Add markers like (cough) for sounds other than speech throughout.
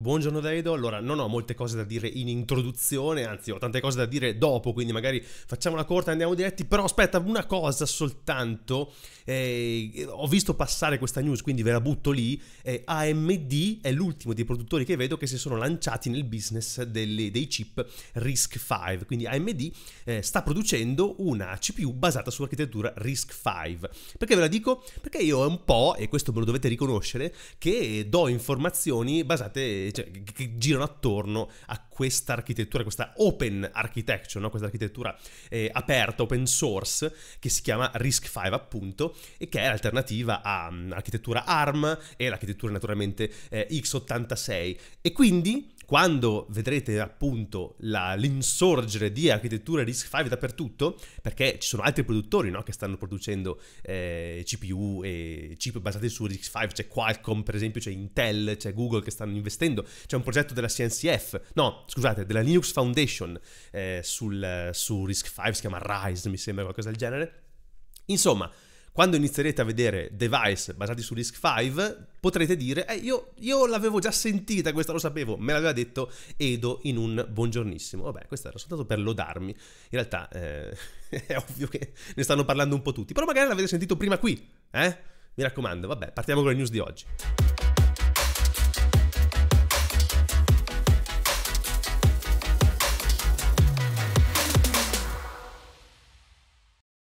Buongiorno Daido, allora non ho molte cose da dire in introduzione, anzi ho tante cose da dire dopo, quindi magari facciamola corta e andiamo diretti, però aspetta una cosa soltanto, eh, ho visto passare questa news, quindi ve la butto lì, eh, AMD è l'ultimo dei produttori che vedo che si sono lanciati nel business delle, dei chip RISC-V, quindi AMD eh, sta producendo una CPU basata sull'architettura RISC-V. Perché ve la dico? Perché io è un po', e questo me lo dovete riconoscere, che do informazioni basate cioè, che, cioè, che girano attorno a questa architettura, questa open architecture, no? questa architettura eh, aperta, open source, che si chiama RISC-V appunto, e che è l'alternativa all'architettura mm, ARM e l'architettura naturalmente eh, x86. E quindi quando vedrete appunto la, l'insorgere di architetture RISC-V dappertutto, perché ci sono altri produttori no, che stanno producendo eh, CPU e chip basati su RISC-V, c'è Qualcomm per esempio, c'è Intel, c'è Google che stanno investendo, c'è un progetto della CNCF, no scusate, della Linux Foundation eh, sul, su RISC-V, si chiama RISE mi sembra, qualcosa del genere. Insomma, quando inizierete a vedere device basati su RISC-V, potrete dire, eh, io, io l'avevo già sentita, questa lo sapevo, me l'aveva detto Edo in un buongiornissimo. Vabbè, questo era soltanto per lodarmi. In realtà eh, (laughs) è ovvio che ne stanno parlando un po' tutti, però magari l'avete sentito prima qui, eh? Mi raccomando, vabbè, partiamo con le news di oggi.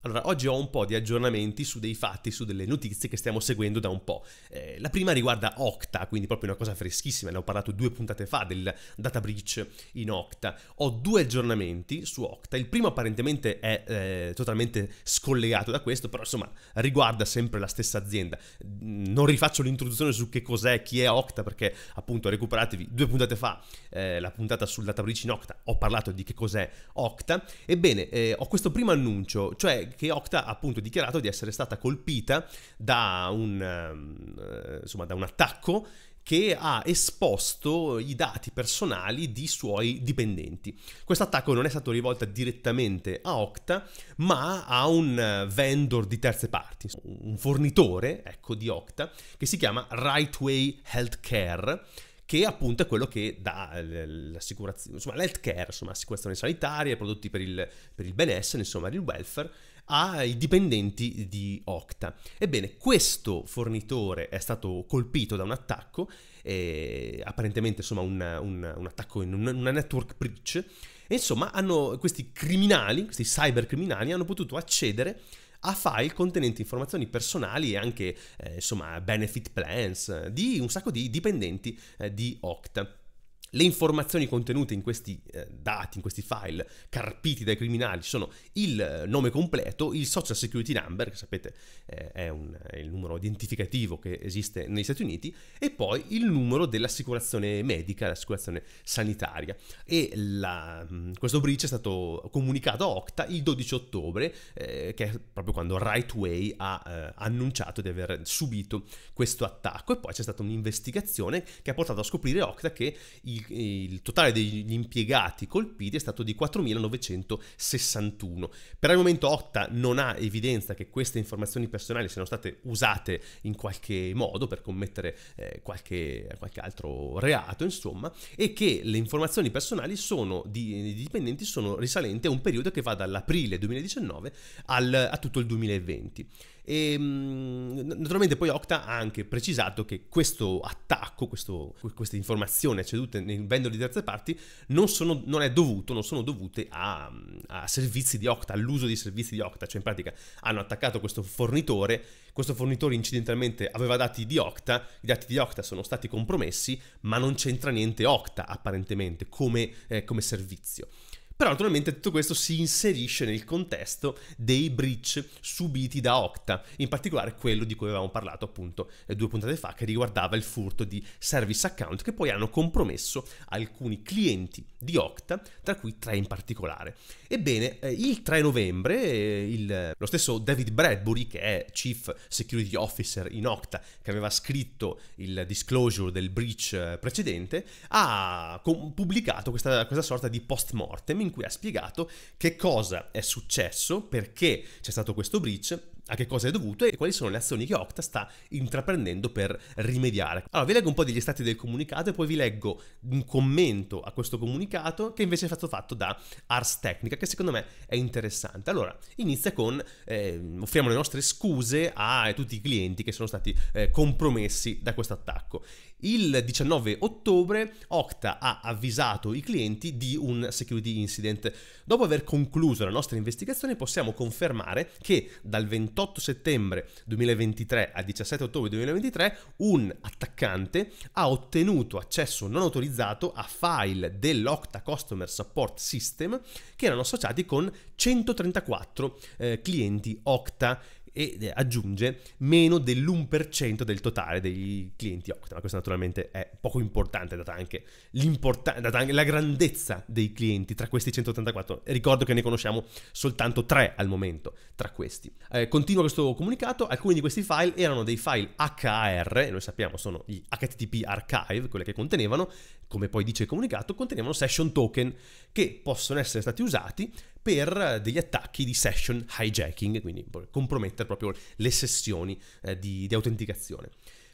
Allora, oggi ho un po' di aggiornamenti su dei fatti, su delle notizie che stiamo seguendo da un po'. Eh, la prima riguarda Okta, quindi proprio una cosa freschissima, ne ho parlato due puntate fa del data breach in Okta. Ho due aggiornamenti su Okta, il primo apparentemente è eh, totalmente scollegato da questo, però insomma riguarda sempre la stessa azienda. Mm, non rifaccio l'introduzione su che cos'è, chi è Okta, perché appunto recuperatevi due puntate fa eh, la puntata sul data breach in Okta, ho parlato di che cos'è Okta. Ebbene, eh, ho questo primo annuncio, cioè che Octa ha appunto dichiarato di essere stata colpita da un, ehm, eh, insomma, da un attacco che ha esposto i dati personali di suoi dipendenti. Questo attacco non è stato rivolto direttamente a Octa, ma a un eh, vendor di terze parti, un fornitore, ecco, di Octa, che si chiama Rightway Healthcare, che appunto è quello che dà eh, l'assicurazione, insomma l'healthcare, insomma assicurazioni sanitarie, prodotti per il, per il benessere, insomma il welfare, ai dipendenti di Okta. Ebbene, questo fornitore è stato colpito da un attacco, eh, apparentemente insomma un, un, un attacco in un, una network breach, e insomma hanno, questi criminali, questi cybercriminali, hanno potuto accedere a file contenenti informazioni personali e anche eh, insomma benefit plans eh, di un sacco di dipendenti eh, di Okta. Le informazioni contenute in questi eh, dati, in questi file carpiti dai criminali sono il eh, nome completo, il social security number, che sapete eh, è, un, è, il numero identificativo che esiste negli Stati Uniti, e poi il numero dell'assicurazione medica, l'assicurazione sanitaria. E la, mm, questo breach è stato comunicato a Okta il 12 ottobre, eh, che è proprio quando Rightway ha eh, annunciato di aver subito questo attacco. E poi c'è stata un'investigazione che ha portato a scoprire Okta che i il, il totale degli impiegati colpiti è stato di 4.961. Per il momento Otta non ha evidenza che queste informazioni personali siano state usate in qualche modo per commettere eh, qualche, qualche, altro reato, insomma, e che le informazioni personali sono di, di dipendenti sono risalenti a un periodo che va dall'aprile 2019 al, a tutto il 2020. E, ehm, naturalmente poi Okta ha anche precisato che questo attacco, questo, queste informazioni cedute nel vendor di terze parti non, sono, non è dovuto, non sono dovute a, a servizi di Okta, all'uso dei servizi di Okta, cioè in pratica hanno attaccato questo fornitore, questo fornitore incidentalmente aveva dati di Okta, i dati di Okta sono stati compromessi, ma non c'entra niente Okta apparentemente come, eh, come servizio. Però naturalmente tutto questo si inserisce nel contesto dei breach subiti da Okta, in particolare quello di cui avevamo parlato appunto eh, due puntate fa, che riguardava il furto di service account che poi hanno compromesso alcuni clienti di Okta, tra cui tre in particolare. Ebbene, eh, il 3 novembre eh, il, lo stesso David Bradbury, che è Chief Security Officer in Okta, che aveva scritto il disclosure del breach precedente, ha pubblicato questa, questa sorta di post mortem in cui ha spiegato che cosa è successo, perché c'è stato questo breach a che cosa è dovuto e quali sono le azioni che Okta sta intraprendendo per rimediare. Allora, vi leggo un po' degli stati del comunicato e poi vi leggo un commento a questo comunicato che invece è stato fatto da Ars Technica, che secondo me è interessante. Allora, inizia con eh, offriamo le nostre scuse a tutti i clienti che sono stati eh, compromessi da questo attacco. Il 19 ottobre Okta ha avvisato i clienti di un security incident Dopo aver concluso la nostra investigazione possiamo confermare che dal 28 settembre 2023 al 17 ottobre 2023 un attaccante ha ottenuto accesso non autorizzato a file dell'Octa Customer Support System che erano associati con 134 eh, clienti Octa e aggiunge meno dell'1% del totale dei clienti Okta, ma questo naturalmente è poco importante data anche, data anche la grandezza dei clienti tra questi 184. Ricordo che ne conosciamo soltanto 3 al momento tra questi. Eh, continua questo comunicato, alcuni di questi file erano dei file HAR, noi sappiamo sono gli HTTP archive, quelle che contenevano, come poi dice il comunicato, contenevano session token che possono essere stati usati per degli attacchi di session hijacking, quindi compromettere proprio le sessioni eh, di, di autenticazione.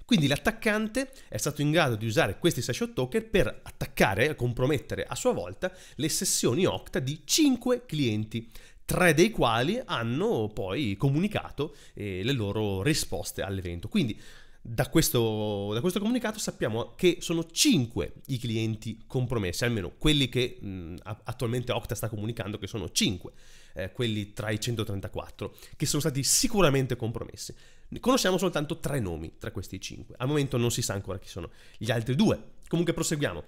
Quindi l'attaccante è stato in grado di usare questi session token per attaccare e compromettere a sua volta le sessioni Octa di 5 clienti, tre dei quali hanno poi comunicato eh, le loro risposte all'evento. Quindi da questo, da questo, comunicato sappiamo che sono 5 i clienti compromessi, almeno quelli che mh, attualmente Octa sta comunicando che sono 5, eh, quelli tra i 134, che sono stati sicuramente compromessi. Conosciamo soltanto 3 nomi tra questi 5, al momento non si sa ancora chi sono gli altri due. Comunque proseguiamo.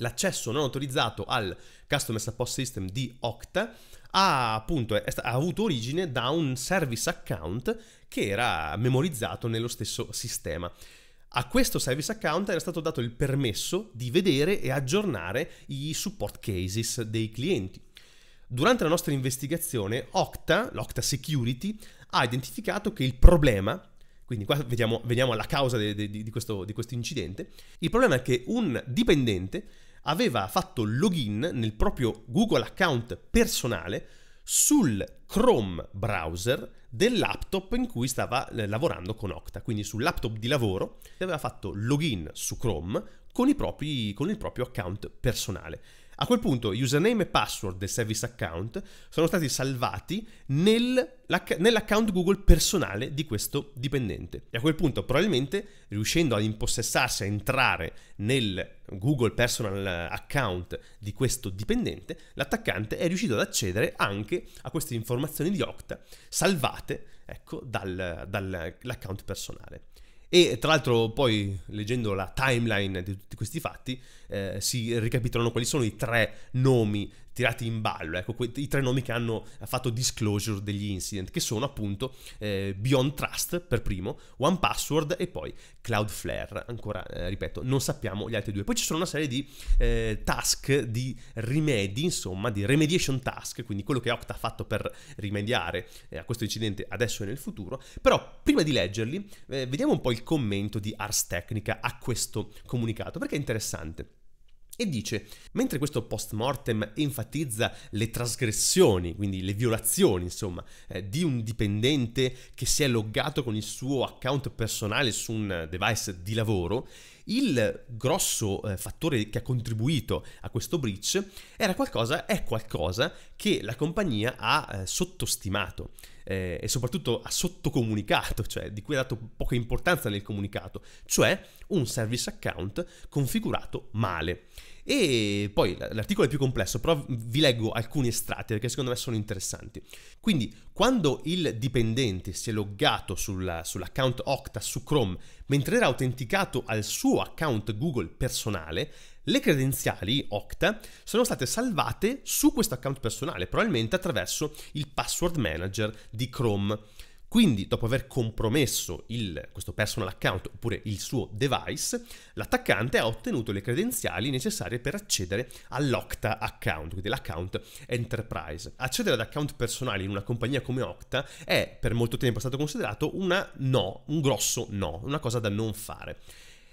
L'accesso non autorizzato al Customer Support System di Octa ha, appunto, è, è, ha avuto origine da un service account che era memorizzato nello stesso sistema. A questo service account era stato dato il permesso di vedere e aggiornare i support cases dei clienti. Durante la nostra investigazione, Okta, l'Okta Security, ha identificato che il problema, quindi qua vediamo, vediamo la causa de, de, di, questo, di questo incidente, il problema è che un dipendente aveva fatto login nel proprio Google account personale sul Chrome browser del laptop in cui stava eh, lavorando con Okta, quindi sul laptop di lavoro aveva fatto login su Chrome con, propri, con il proprio account personale. A quel punto username e password del service account sono stati salvati nel, nell'account Google personale di questo dipendente. E a quel punto probabilmente riuscendo ad impossessarsi, a entrare nel Google personal account di questo dipendente, l'attaccante è riuscito ad accedere anche a queste informazioni di Okta salvate ecco, dal, dall'account personale. E tra l'altro poi leggendo la timeline di tutti questi fatti eh, si ricapitolano quali sono i tre nomi tirati in ballo, ecco, que- i tre nomi che hanno fatto disclosure degli incident, che sono appunto eh, Beyond Trust per primo, One Password e poi Cloudflare, ancora eh, ripeto, non sappiamo gli altri due. Poi ci sono una serie di eh, task, di rimedi, insomma, di remediation task, quindi quello che Octa ha fatto per rimediare eh, a questo incidente adesso e nel futuro, però prima di leggerli eh, vediamo un po' il commento di Ars Technica a questo comunicato, perché è interessante e dice, mentre questo post mortem enfatizza le trasgressioni, quindi le violazioni, insomma, eh, di un dipendente che si è loggato con il suo account personale su un eh, device di lavoro, il grosso eh, fattore che ha contribuito a questo breach era qualcosa, è qualcosa che la compagnia ha eh, sottostimato eh, e soprattutto ha sottocomunicato, cioè di cui ha dato poca importanza nel comunicato, cioè un service account configurato male. E poi l'articolo è più complesso, però vi leggo alcuni estratti perché secondo me sono interessanti. Quindi, quando il dipendente si è loggato sulla, sull'account Octa su Chrome, mentre era autenticato al suo account Google personale, le credenziali Octa sono state salvate su questo account personale, probabilmente attraverso il password manager di Chrome. Quindi, dopo aver compromesso il, questo personal account oppure il suo device, l'attaccante ha ottenuto le credenziali necessarie per accedere all'Octa account, quindi l'account enterprise. Accedere ad account personali in una compagnia come Octa è per molto tempo stato considerato una no, un grosso no, una cosa da non fare.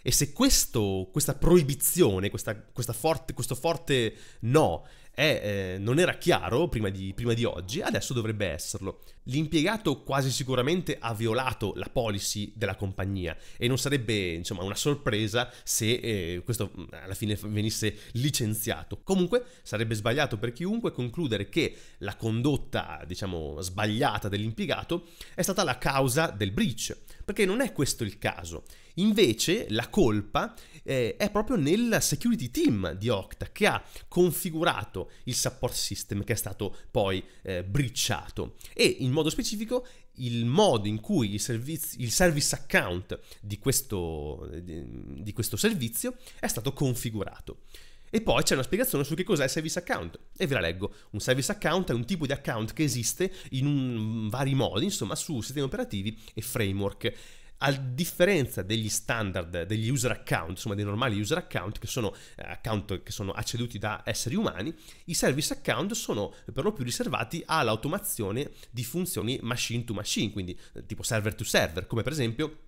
E se questo, questa proibizione, questa, questa forte, questo forte no è, eh, non era chiaro prima di, prima di oggi, adesso dovrebbe esserlo. L'impiegato quasi sicuramente ha violato la policy della compagnia e non sarebbe insomma una sorpresa se eh, questo mm, alla fine venisse licenziato. Comunque sarebbe sbagliato per chiunque concludere che la condotta diciamo sbagliata dell'impiegato è stata la causa del breach perché non è questo il caso. Invece la colpa eh, è proprio nel security team di Okta che ha configurato il support system che è stato poi eh, bricciato e in modo specifico il modo in cui il, serviz- il service account di questo, di, di questo servizio è stato configurato. E poi c'è una spiegazione su che cos'è il service account. E ve la leggo. Un service account è un tipo di account che esiste in un, mm, vari modi, insomma, su sistemi operativi e framework a differenza degli standard degli user account, insomma dei normali user account che sono eh, account che sono acceduti da esseri umani, i service account sono per lo più riservati all'automazione di funzioni machine to machine, quindi eh, tipo server to server, come per esempio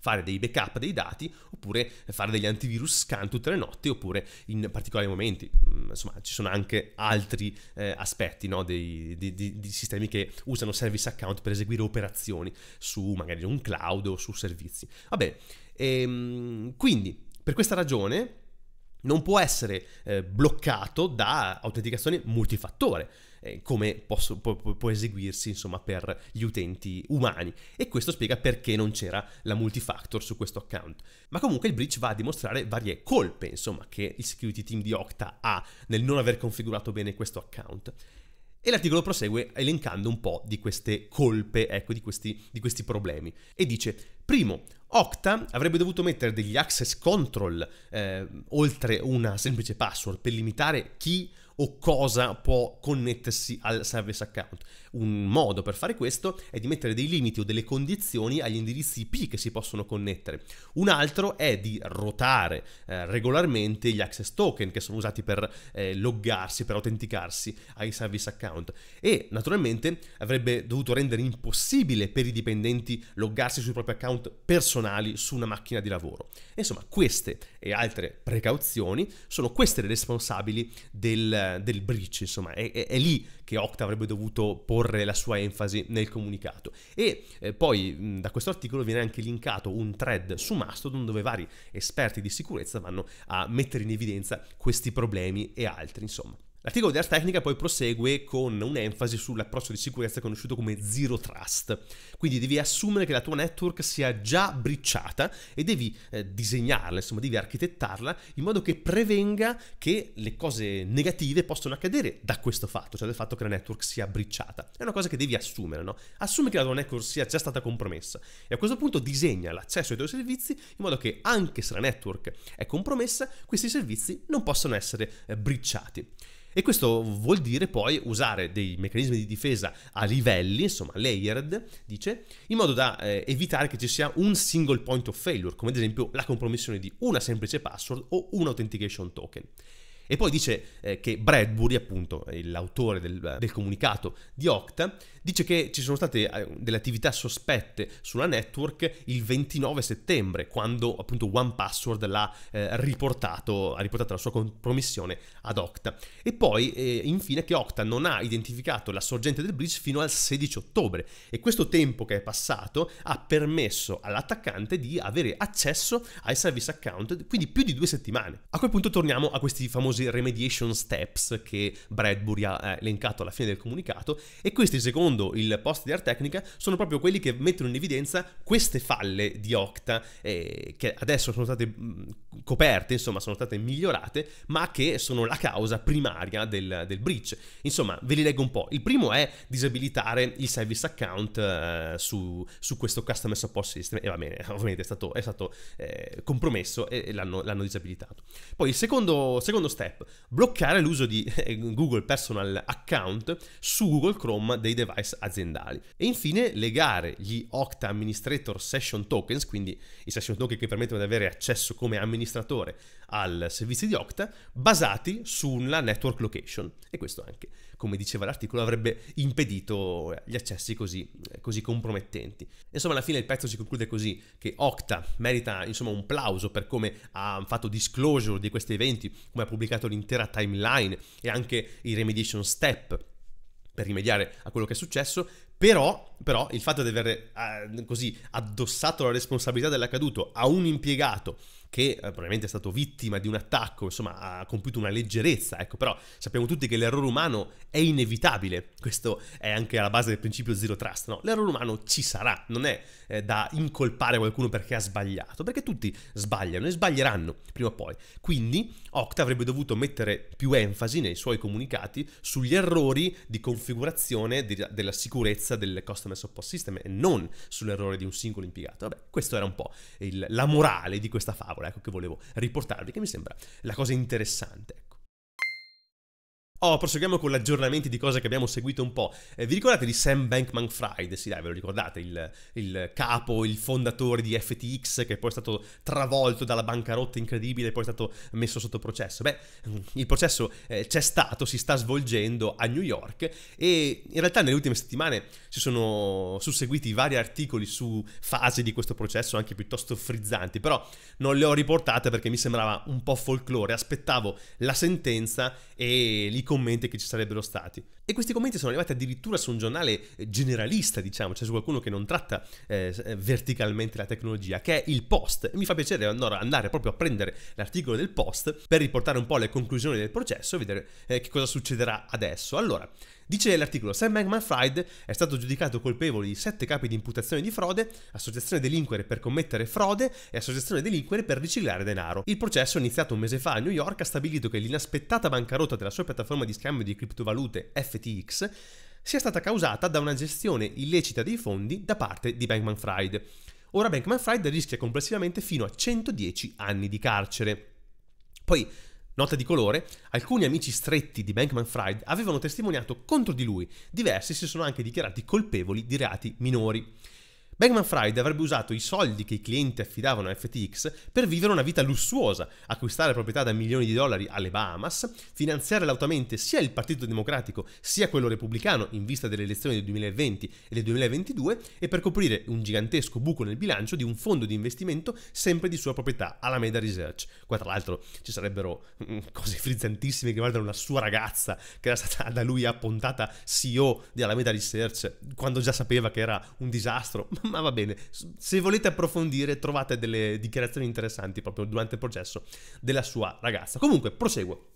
fare dei backup dei dati oppure fare degli antivirus scan tutte le notti oppure in particolari momenti mm, insomma ci sono anche altri eh, aspetti no, dei, di, di, di, sistemi che usano service account per eseguire operazioni su magari un cloud o su servizi vabbè ehm, quindi per questa ragione non può essere eh, bloccato da autenticazione multifattore eh, come posso, può, può, eseguirsi insomma, per gli utenti umani. E questo spiega perché non c'era la multifactor su questo account. Ma comunque il breach va a dimostrare varie colpe insomma, che il security team di Okta ha nel non aver configurato bene questo account. E l'articolo prosegue elencando un po' di queste colpe, ecco, di questi, di questi problemi. E dice, Primo, Okta avrebbe dovuto mettere degli access control eh, oltre una semplice password per limitare chi o cosa può connettersi al service account. Un modo per fare questo è di mettere dei limiti o delle condizioni agli indirizzi IP che si possono connettere. Un altro è di rotare eh, regolarmente gli access token che sono usati per eh, loggarsi, per autenticarsi ai service account. E naturalmente avrebbe dovuto rendere impossibile per i dipendenti loggarsi sui propri account account personali su una macchina di lavoro. Insomma, queste e altre precauzioni sono queste le responsabili del, del breach, insomma, è, è, è, lì che Okta avrebbe dovuto porre la sua enfasi nel comunicato. E eh, poi da questo articolo viene anche linkato un thread su Mastodon dove vari esperti di sicurezza vanno a mettere in evidenza questi problemi e altri, insomma. L'articolo di Ars Technica poi prosegue con un'enfasi sull'approccio di sicurezza conosciuto come Zero Trust. Quindi devi assumere che la tua network sia già bricciata e devi eh, disegnarla, insomma, devi architettarla in modo che prevenga che le cose negative possano accadere da questo fatto, cioè dal fatto che la network sia bricciata. È una cosa che devi assumere, no? Assumi che la tua network sia già stata compromessa e a questo punto disegna l'accesso ai tuoi servizi in modo che anche se la network è compromessa, questi servizi non possano essere eh, bricciati. E questo vuol dire poi usare dei meccanismi di difesa a livelli, insomma layered, dice, in modo da eh, evitare che ci sia un single point of failure, come ad esempio la compromissione di una semplice password o un authentication token. E poi dice eh, che Bradbury, appunto, l'autore del, del comunicato di Okta, dice che ci sono state eh, delle attività sospette sulla network il 29 settembre, quando appunto OnePassword l'ha eh, riportato, ha riportato la sua compromissione ad Okta. E poi eh, infine che Okta non ha identificato la sorgente del bridge fino al 16 ottobre e questo tempo che è passato ha permesso all'attaccante di avere accesso ai service account, quindi più di due settimane. A quel punto torniamo a questi famosi remediation steps che Bradbury ha eh, elencato alla fine del comunicato e questi secondo secondo il post di Artecnica, sono proprio quelli che mettono in evidenza queste falle di Octa eh, che adesso sono state mh, mm, coperte, insomma, sono state migliorate, ma che sono la causa primaria del, del, breach. Insomma, ve li leggo un po'. Il primo è disabilitare il service account eh, su, su, questo customer support system, e va bene, (laughs) ovviamente è stato, è stato eh, compromesso e, e l'hanno, l'hanno, disabilitato. Poi il secondo, secondo step, bloccare l'uso di (laughs) eh, Google Personal Account su Google Chrome dei device aziendali. E infine legare gli Okta Administrator Session Tokens, quindi i session token che permettono di avere accesso come amministratore amministratore al servizio di Okta basati sulla network location e questo anche, come diceva l'articolo, avrebbe impedito eh, gli accessi così, eh, così compromettenti. Insomma, alla fine il pezzo si conclude così che Okta merita insomma un plauso per come ha fatto disclosure di questi eventi, come ha pubblicato l'intera timeline e anche i remediation step per rimediare a quello che è successo, però, però il fatto di aver eh, così addossato la responsabilità dell'accaduto a un impiegato che eh, probabilmente è stato vittima di un attacco, insomma, ha compiuto una leggerezza, ecco, però sappiamo tutti che l'errore umano è inevitabile, questo è anche alla base del principio zero trust, no? L'errore umano ci sarà, non è eh, da incolpare qualcuno perché ha sbagliato, perché tutti sbagliano e sbaglieranno prima o poi. Quindi Octa avrebbe dovuto mettere più enfasi nei suoi comunicati sugli errori di configurazione di, della sicurezza sicurezza del customer support system e non sull'errore di un singolo impiegato. Vabbè, questo era un po' il, la morale di questa favola ecco, che volevo riportarvi, che mi sembra la cosa interessante. Oh, proseguiamo con gli aggiornamenti di cose che abbiamo seguito un po'. Eh, vi ricordate di Sam Bankman Fried? Sì, dai, ve lo ricordate, il, il, capo, il fondatore di FTX che poi è stato travolto dalla bancarotta incredibile e poi è stato messo sotto processo. Beh, il processo eh, c'è stato, si sta svolgendo a New York e in realtà nelle ultime settimane si sono susseguiti vari articoli su fasi di questo processo, anche piuttosto frizzanti, però non le ho riportate perché mi sembrava un po' folklore. Aspettavo la sentenza e lì commenti che ci sarebbero stati. E questi commenti sono arrivati addirittura su un giornale eh, generalista, diciamo, cioè su qualcuno che non tratta eh, eh, verticalmente la tecnologia, che è il Post. E mi fa piacere allora andare proprio a prendere l'articolo del Post per riportare un po' le conclusioni del processo e vedere eh, che cosa succederà adesso. Allora, Dice l'articolo: Sam Bankman Fried è stato giudicato colpevole di sette capi di imputazione di frode, associazione delinquere per commettere frode e associazione delinquere per riciclare denaro. Il processo, iniziato un mese fa a New York, ha stabilito che l'inaspettata bancarotta della sua piattaforma di scambio di criptovalute FTX sia stata causata da una gestione illecita dei fondi da parte di Bankman Fried. Ora Bankman Fried rischia complessivamente fino a 110 anni di carcere. Poi Nota di colore, alcuni amici stretti di Bankman Fried avevano testimoniato contro di lui, diversi si sono anche dichiarati colpevoli di reati minori. Bankman Fried avrebbe usato i soldi che i clienti affidavano a FTX per vivere una vita lussuosa, acquistare proprietà da milioni di dollari alle Bahamas, finanziare lautamente sia il Partito Democratico sia quello repubblicano in vista delle elezioni del 2020 e del 2022 e per coprire un gigantesco buco nel bilancio di un fondo di investimento sempre di sua proprietà, Alameda Research. Qua tra l'altro ci sarebbero mm, cose frizzantissime che riguardano la sua ragazza che era stata da lui appontata CEO di Alameda Research quando già sapeva che era un disastro ma va bene. Se volete approfondire, trovate delle dichiarazioni interessanti proprio durante il processo della sua ragazza. Comunque, proseguo.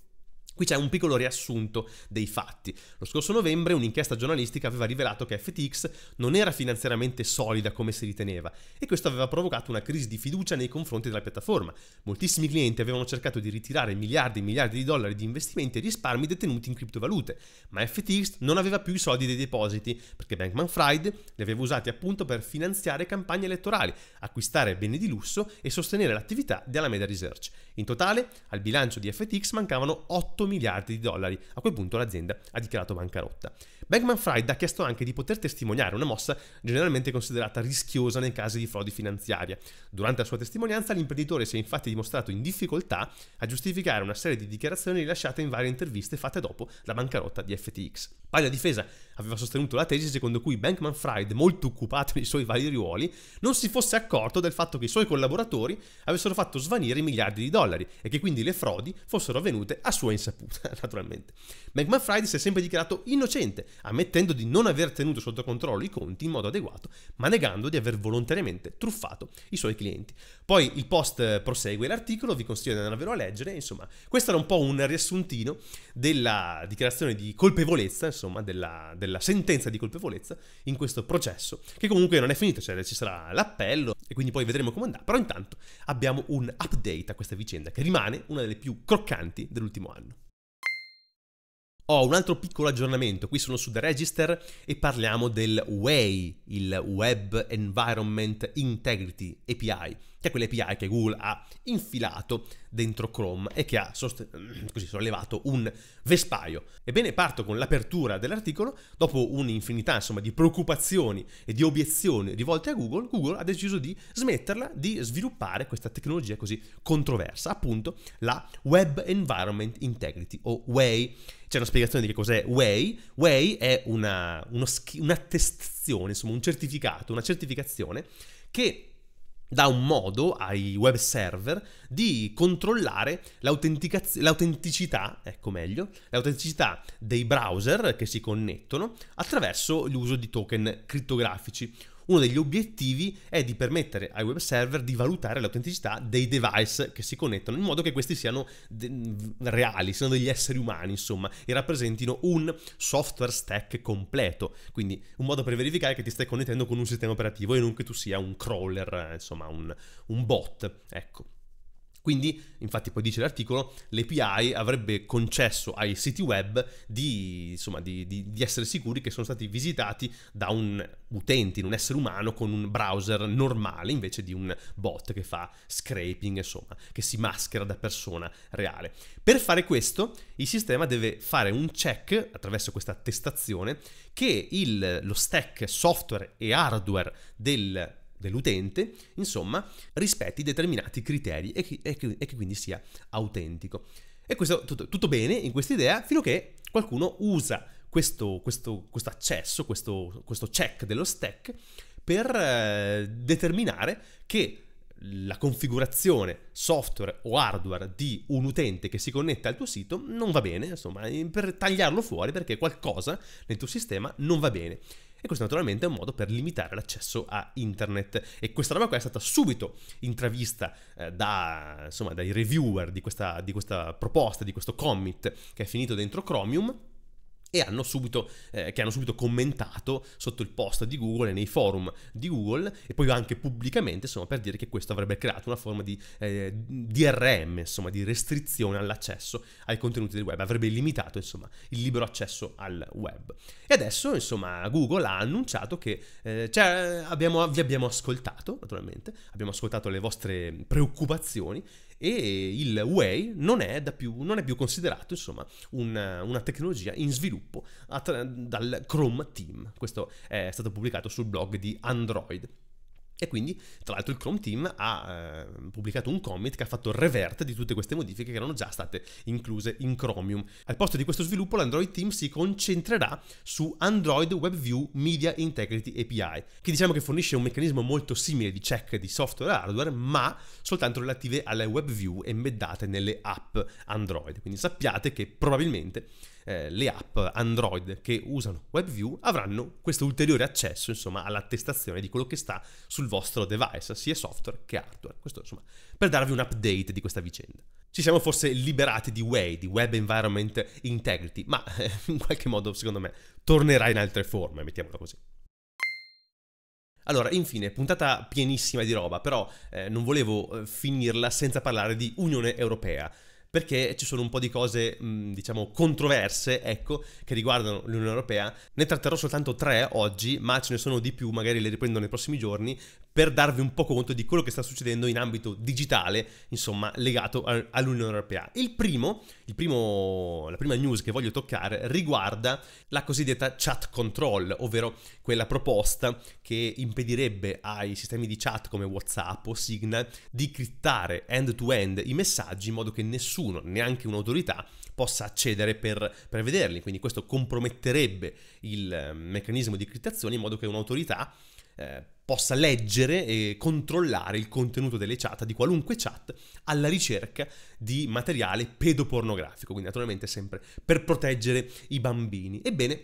Qui c'è un piccolo riassunto dei fatti. Lo scorso novembre un'inchiesta giornalistica aveva rivelato che FTX non era finanziariamente solida come si riteneva e questo aveva provocato una crisi di fiducia nei confronti della piattaforma. Moltissimi clienti avevano cercato di ritirare miliardi e miliardi di dollari di investimenti e risparmi detenuti in criptovalute, ma FTX non aveva più i soldi dei depositi perché Bankman Fried li aveva usati appunto per finanziare campagne elettorali, acquistare beni di lusso e sostenere l'attività di Alameda Research. In totale al bilancio di FTX mancavano 8 8 miliardi di dollari. A quel punto l'azienda ha dichiarato bancarotta. Bankman Fried ha chiesto anche di poter testimoniare una mossa generalmente considerata rischiosa nei casi di frodi finanziarie. Durante la sua testimonianza l'imprenditore si è infatti dimostrato in difficoltà a giustificare una serie di dichiarazioni rilasciate in varie interviste fatte dopo la bancarotta di FTX. Poi la difesa aveva sostenuto la tesi secondo cui Bankman Fried, molto occupato nei suoi vari ruoli, non si fosse accorto del fatto che i suoi collaboratori avessero fatto svanire miliardi di dollari e che quindi le frodi fossero avvenute a sua insaputa, (laughs) naturalmente. Bankman Fried si è sempre dichiarato innocente ammettendo di non aver tenuto sotto controllo i conti in modo adeguato, ma negando di aver volontariamente truffato i suoi clienti. Poi il post prosegue l'articolo, vi consiglio di andarvelo a leggere, insomma, questo era un po' un riassuntino della dichiarazione di colpevolezza, insomma, della, della sentenza di colpevolezza in questo processo, che comunque non è finito, cioè ci sarà l'appello e quindi poi vedremo come andrà, però intanto abbiamo un update a questa vicenda che rimane una delle più croccanti dell'ultimo anno. Ho un altro piccolo aggiornamento, qui sono su The Register e parliamo del WEI, il Web Environment Integrity API che è quell'API che Google ha infilato dentro Chrome e che ha sost- mm, così sollevato un vespaio. Ebbene, parto con l'apertura dell'articolo, dopo un'infinità insomma, di preoccupazioni e di obiezioni rivolte a Google, Google ha deciso di smetterla di sviluppare questa tecnologia così controversa, appunto la Web Environment Integrity o WAI. C'è una spiegazione di che cos'è WAI. WAI è una, schi- un'attestazione, insomma un certificato, una certificazione che dà un modo ai web server di controllare l'autenticità, ecco meglio, l'autenticità dei browser che si connettono attraverso l'uso di token criptografici uno degli obiettivi è di permettere ai web server di valutare l'autenticità dei device che si connettono, in modo che questi siano de- reali, siano degli esseri umani, insomma, e rappresentino un software stack completo. Quindi un modo per verificare che ti stai connettendo con un sistema operativo e non che tu sia un crawler, eh, insomma, un, un bot. Ecco. Quindi, infatti poi dice l'articolo, l'API avrebbe concesso ai siti web di, insomma, di, di, di essere sicuri che sono stati visitati da un utente, un essere umano con un browser normale invece di un bot che fa scraping, insomma, che si maschera da persona reale. Per fare questo, il sistema deve fare un check attraverso questa attestazione che il, lo stack software e hardware del dell'utente, insomma, rispetti determinati criteri e che, e che, e che quindi sia autentico. E questo tutto, tutto bene in questa idea, fino a che qualcuno usa questo, questo, questo accesso, questo, questo, check dello stack per eh, determinare che la configurazione software o hardware di un utente che si connetta al tuo sito non va bene, insomma, per tagliarlo fuori perché qualcosa nel tuo sistema non va bene. E questo naturalmente è un modo per limitare l'accesso a internet. E questa roba qua è stata subito intravista eh, da, insomma, dai reviewer di questa, di questa proposta, di questo commit che è finito dentro Chromium e hanno subito, eh, che hanno subito commentato sotto il post di Google e nei forum di Google e poi anche pubblicamente insomma, per dire che questo avrebbe creato una forma di eh, DRM, insomma, di restrizione all'accesso ai contenuti del web, avrebbe limitato insomma, il libero accesso al web. E adesso insomma, Google ha annunciato che eh, cioè, abbiamo, vi abbiamo ascoltato, naturalmente, abbiamo ascoltato le vostre preoccupazioni e il Way non è, più, non è più, considerato insomma, una, una tecnologia in sviluppo dal Chrome Team. Questo è stato pubblicato sul blog di Android. E quindi, tra l'altro, il Chrome Team ha eh, pubblicato un commit che ha fatto revert di tutte queste modifiche che erano già state incluse in Chromium. Al posto di questo sviluppo, l'Android Team si concentrerà su Android WebView Media Integrity API, che diciamo che fornisce un meccanismo molto simile di check di software e hardware, ma soltanto relative alle WebView embeddate nelle app Android. Quindi sappiate che probabilmente eh, le app Android che usano WebView avranno questo ulteriore accesso insomma, all'attestazione di quello che sta sul vostro device, sia software che hardware. Questo insomma per darvi un update di questa vicenda. Ci siamo forse liberati di Way, di Web Environment Integrity, ma eh, in qualche modo secondo me tornerà in altre forme, mettiamolo così. Allora, infine, puntata pienissima di roba, però eh, non volevo eh, finirla senza parlare di Unione Europea perché ci sono un po' di cose, diciamo, controverse, ecco, che riguardano l'Unione Europea. Ne tratterò soltanto tre oggi, ma ce ne sono di più, magari le riprendo nei prossimi giorni, per darvi un po' conto di quello che sta succedendo in ambito digitale, insomma, legato all'Unione Europea. Il primo, il primo, la prima news che voglio toccare riguarda la cosiddetta chat control, ovvero quella proposta che impedirebbe ai sistemi di chat come WhatsApp o Signal di criptare end-to-end i messaggi in modo che nessuno nessuno, neanche un'autorità, possa accedere per, per vederli. Quindi questo comprometterebbe il eh, meccanismo di criptazione in modo che un'autorità eh, possa leggere e controllare il contenuto delle chat, di qualunque chat, alla ricerca di materiale pedopornografico, quindi naturalmente sempre per proteggere i bambini. Ebbene,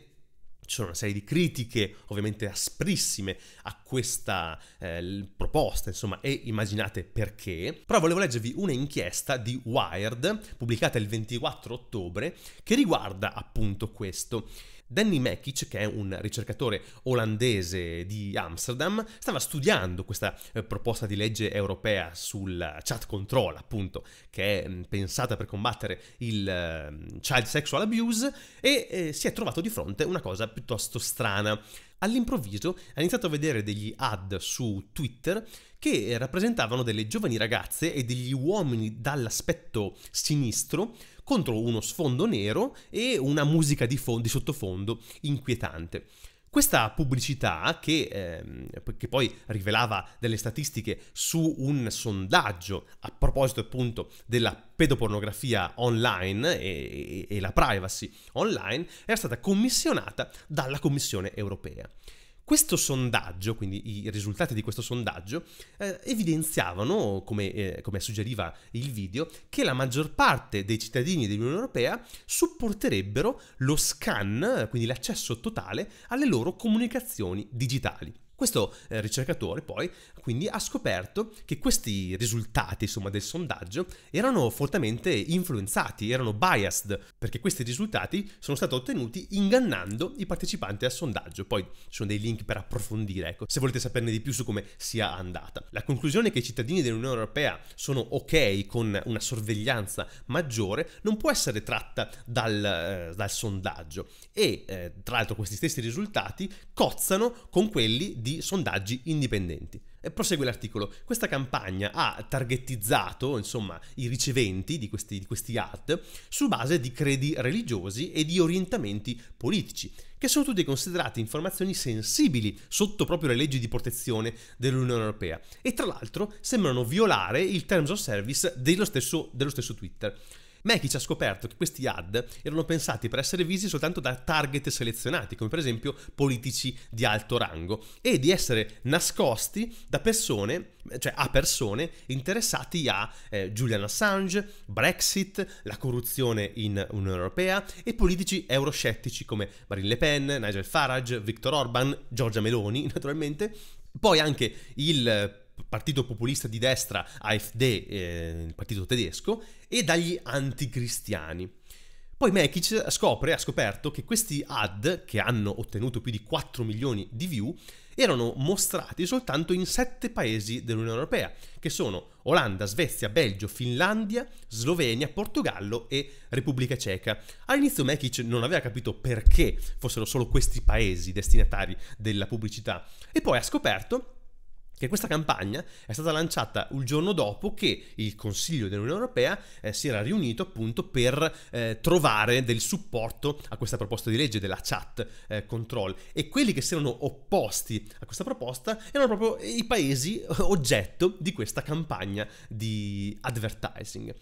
ci sono una serie di critiche ovviamente asprissime a questa eh, proposta, insomma, e immaginate perché. Però volevo leggervi una inchiesta di Wired, pubblicata il 24 ottobre, che riguarda appunto questo. Danny Mekic, che è un ricercatore olandese di Amsterdam, stava studiando questa eh, proposta di legge europea sul chat control, appunto, che è mm, pensata per combattere il ehm, child sexual abuse, e eh, si è trovato di fronte una cosa piuttosto strana. All'improvviso ha iniziato a vedere degli ad su Twitter che rappresentavano delle giovani ragazze e degli uomini dall'aspetto sinistro contro uno sfondo nero e una musica di, fo- di sottofondo inquietante. Questa pubblicità, che, ehm, che, poi rivelava delle statistiche su un sondaggio a proposito appunto della pedopornografia online e, e, e la privacy online, era stata commissionata dalla Commissione europea. Questo sondaggio, quindi i risultati di questo sondaggio, eh, evidenziavano, come, eh, come, suggeriva il video, che la maggior parte dei cittadini dell'Unione Europea supporterebbero lo scan, quindi l'accesso totale alle loro comunicazioni digitali. Questo eh, ricercatore poi quindi ha scoperto che questi risultati insomma, del sondaggio erano fortemente influenzati, erano biased, perché questi risultati sono stati ottenuti ingannando i partecipanti al sondaggio. Poi ci sono dei link per approfondire, ecco, se volete saperne di più su come sia andata. La conclusione che i cittadini dell'Unione Europea sono ok con una sorveglianza maggiore non può essere tratta dal, eh, dal sondaggio e eh, tra l'altro questi stessi risultati cozzano con quelli di di sondaggi indipendenti. E prosegue l'articolo. Questa campagna ha targettizzato, insomma, i riceventi di questi, di questi ad su base di credi religiosi e di orientamenti politici, che sono tutti considerati informazioni sensibili sotto proprio le leggi di protezione dell'Unione Europea. E tra l'altro sembrano violare il Terms of Service dello stesso, dello stesso Twitter. Mackie ci ha scoperto che questi ad erano pensati per essere visti soltanto da target selezionati, come per esempio politici di alto rango, e di essere nascosti da persone, cioè a persone interessati a eh, Julian Assange, Brexit, la corruzione in Unione Europea e politici euroscettici come Marine Le Pen, Nigel Farage, Viktor Orban, Giorgia Meloni, (laughs) naturalmente. Poi anche il partito populista di destra AfD, eh, il partito tedesco, e dagli anticristiani. Poi Mekic scopre, ha scoperto che questi ad, che hanno ottenuto più di 4 milioni di view, erano mostrati soltanto in 7 paesi dell'Unione Europea, che sono Olanda, Svezia, Belgio, Finlandia, Slovenia, Portogallo e Repubblica Ceca. All'inizio Mekic non aveva capito perché fossero solo questi paesi destinatari della pubblicità e poi ha scoperto che questa campagna è stata lanciata il giorno dopo che il Consiglio dell'Unione Europea eh, si era riunito appunto per eh, trovare del supporto a questa proposta di legge della chat eh, control e quelli che si erano opposti a questa proposta erano proprio i paesi oggetto di questa campagna di advertising.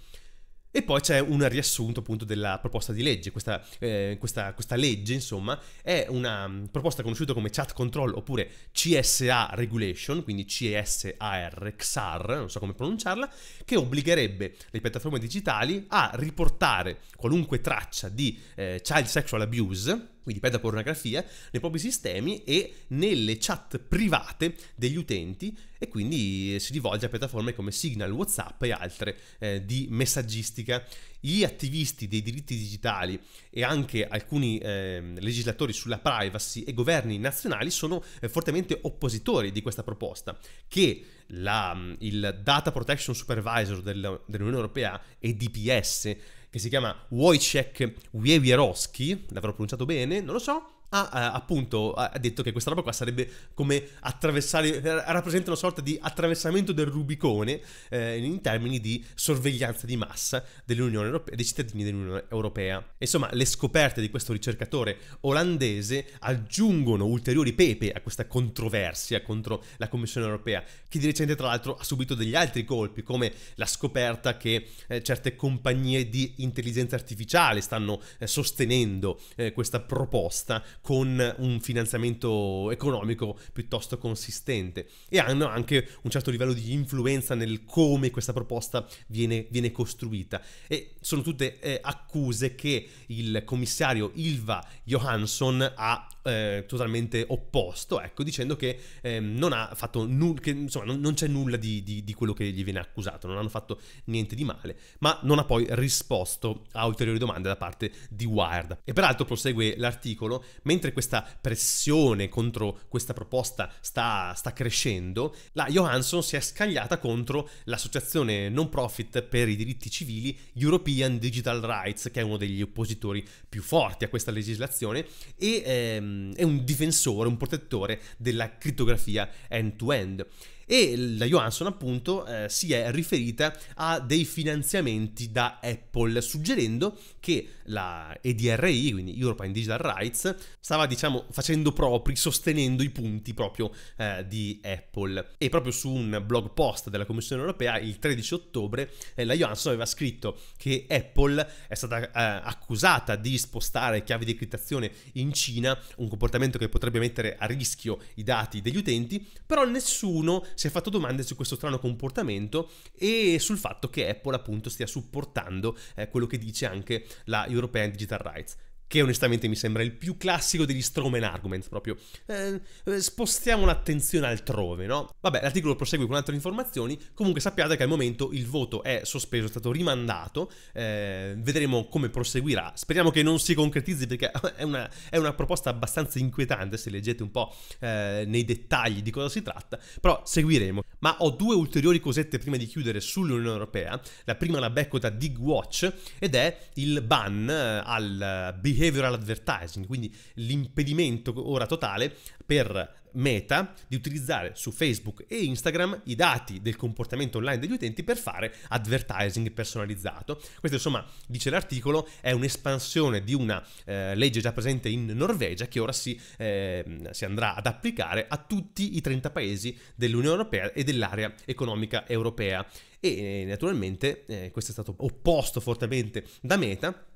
E poi c'è un riassunto appunto della proposta di legge. Questa, eh, questa, questa legge, insomma, è una mm, proposta conosciuta come Chat Control oppure CSA Regulation, quindi CSAR, XAR, non so come pronunciarla, che obbligherebbe le piattaforme digitali a riportare qualunque traccia di eh, child sexual abuse quindi pedopornografia, nei propri sistemi e nelle chat private degli utenti e quindi eh, si rivolge a piattaforme come Signal, Whatsapp e altre eh, di messaggistica. Gli attivisti dei diritti digitali e anche alcuni eh, legislatori sulla privacy e governi nazionali sono eh, fortemente oppositori di questa proposta che la, mm, il Data Protection Supervisor dell'Unione Europea e DPS che si chiama Wojciech Wiewierowski, l'avrò pronunciato bene, non lo so, ha ah, appunto ha detto che questa roba qua sarebbe come attraversare, eh, rappresenta una sorta di attraversamento del Rubicone eh, in termini di sorveglianza di massa dell'Unione Europea, dei cittadini dell'Unione Europea. Insomma, le scoperte di questo ricercatore olandese aggiungono ulteriori pepe a questa controversia contro la Commissione Europea, che di recente tra l'altro ha subito degli altri colpi, come la scoperta che eh, certe compagnie di intelligenza artificiale stanno eh, sostenendo eh, questa proposta con un finanziamento economico piuttosto consistente e hanno anche un certo livello di influenza nel come questa proposta viene, viene costruita. E sono tutte eh, accuse che il commissario Ilva Johansson ha eh, totalmente opposto, ecco, dicendo che eh, non ha fatto nulla, che insomma non, non c'è nulla di, di, di, quello che gli viene accusato, non hanno fatto niente di male, ma non ha poi risposto a ulteriori domande da parte di Wired. E peraltro prosegue l'articolo, mentre questa pressione contro questa proposta sta, sta crescendo, la Johansson si è scagliata contro l'associazione non profit per i diritti civili European Digital Rights, che è uno degli oppositori più forti a questa legislazione e ehm, è un difensore, un protettore della criptografia end-to-end. end to end e la Johansson appunto eh, si è riferita a dei finanziamenti da Apple suggerendo che la EDRI, quindi European Digital Rights, stava diciamo facendo propri, sostenendo i punti proprio eh, di Apple e proprio su un blog post della Commissione Europea il 13 ottobre eh, la Johansson aveva scritto che Apple è stata eh, accusata di spostare chiavi di criptazione in Cina, un comportamento che potrebbe mettere a rischio i dati degli utenti, però nessuno si è fatto domande su questo strano comportamento e sul fatto che Apple appunto stia supportando eh, quello che dice anche la European Digital Rights che onestamente mi sembra il più classico degli strawman argument proprio. Eh, eh, spostiamo l'attenzione altrove, no? Vabbè, l'articolo prosegue con altre informazioni, comunque sappiate che al momento il voto è sospeso, è stato rimandato, eh, vedremo come proseguirà, speriamo che non si concretizzi perché (laughs) è una, è una proposta abbastanza inquietante se leggete un po' eh, nei dettagli di cosa si tratta, però seguiremo. Ma ho due ulteriori cosette prima di chiudere sull'Unione Europea, la prima la becco da Dig Watch ed è il ban eh, al behavior behavioral advertising, quindi l'impedimento ora totale per Meta di utilizzare su Facebook e Instagram i dati del comportamento online degli utenti per fare advertising personalizzato. Questo insomma, dice l'articolo, è un'espansione di una eh, legge già presente in Norvegia che ora si, eh, si, andrà ad applicare a tutti i 30 paesi dell'Unione Europea e dell'area economica europea. E eh, naturalmente questo è stato opposto fortemente da Meta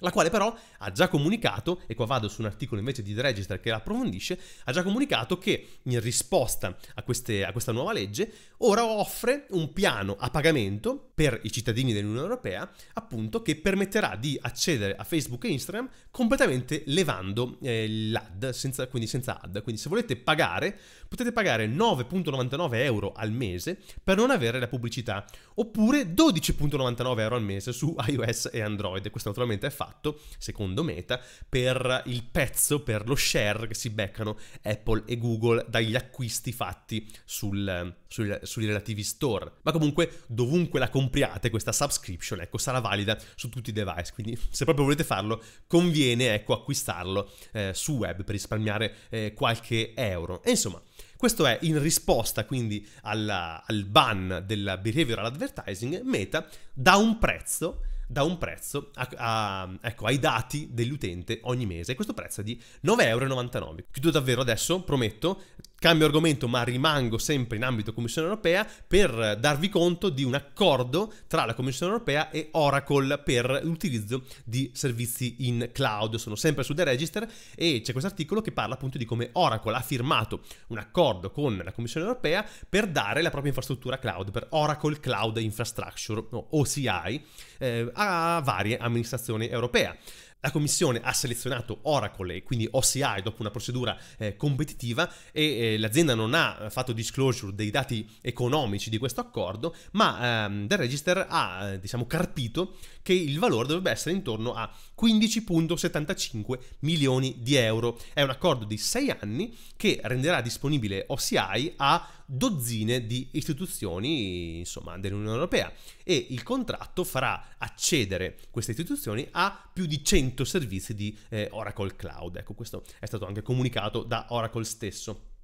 la quale però ha già comunicato, e qua vado su un articolo invece di The Register che approfondisce, ha già comunicato che in risposta a, queste, a questa nuova legge ora offre un piano a pagamento per i cittadini dell'Unione Europea, appunto, che permetterà di accedere a Facebook e Instagram completamente levando eh, l'ad, senza, quindi senza ad. Quindi se volete pagare, potete pagare 9,99 euro al mese per non avere la pubblicità, oppure 12,99 euro al mese su (laughs) iOS e Android. Questo naturalmente è fatto, secondo Meta, per il pezzo, per lo share che si beccano Apple e Google dagli acquisti fatti sul, sul, sui relativi store. Ma comunque, dovunque la compagnia compriate questa subscription, ecco, sarà valida su tutti i device, quindi se proprio volete farlo, conviene, ecco, acquistarlo eh, su web per risparmiare eh, qualche euro. E insomma, questo è in risposta quindi alla, al ban del behavioral advertising, Meta dà un prezzo da un prezzo a, a, ecco, ai dati dell'utente ogni mese questo prezzo è di 9,99€. Chiudo davvero adesso, prometto, Cambio argomento, ma rimango sempre in ambito Commissione europea per darvi conto di un accordo tra la Commissione europea e Oracle per l'utilizzo di servizi in cloud. Sono sempre su The Register e c'è questo articolo che parla appunto di come Oracle ha firmato un accordo con la Commissione europea per dare la propria infrastruttura cloud, per Oracle Cloud Infrastructure, o OCI, eh, a varie amministrazioni europee. La commissione ha selezionato Oracle e quindi OCI dopo una procedura eh, competitiva e eh, l'azienda non ha fatto disclosure dei dati economici di questo accordo, ma ehm, The Register ha, eh, diciamo, carpito che il valore dovrebbe essere intorno a 15.75 milioni di euro. È un accordo di 6 anni che renderà disponibile OCI a dozzine di istituzioni insomma, dell'Unione Europea e il contratto farà accedere queste istituzioni a più di 100 servizi di eh, Oracle Cloud. Ecco, questo è stato anche comunicato da Oracle stesso.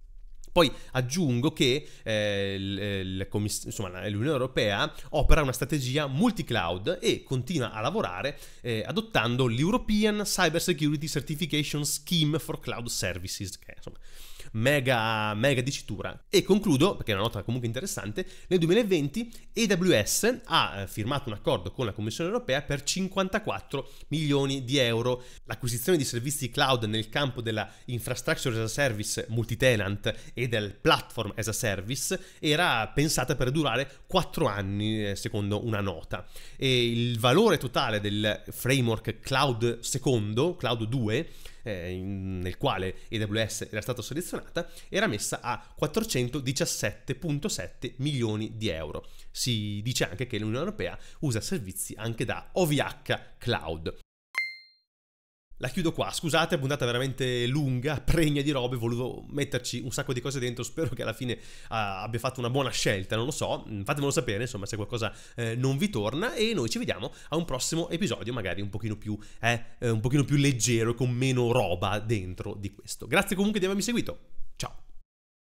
Poi aggiungo che eh, l- eh, l- comiss- insomma, l'Unione Europea opera una strategia multi-cloud e continua a lavorare eh, adottando l'European Cyber Security Certification Scheme for Cloud Services, che è insomma, mega, mega dicitura. E concludo, perché è una nota comunque interessante, nel 2020 AWS ha eh, firmato un accordo con la Commissione europea per 54 milioni di euro. L'acquisizione di servizi cloud nel campo della infrastructure as a service multitenant e del platform as a service era pensata per durare 4 anni, eh, secondo una nota. E il valore totale del framework cloud secondo, cloud 2, eh, in, nel quale AWS era stata selezionata, era messa a 417.7 milioni di euro. Si dice anche che l'Unione Europea usa servizi anche da OVH Cloud. La chiudo qua, scusate, è puntata veramente lunga, (laughs) pregna di robe, volevo metterci un sacco di cose dentro, spero che alla fine ah, abbia fatto una buona scelta, non lo so, mm, fatemelo sapere, insomma, se qualcosa eh, non vi torna e noi ci vediamo a un prossimo episodio, magari un pochino più, eh, eh un pochino più leggero, con meno roba dentro di questo. Grazie comunque di avermi seguito.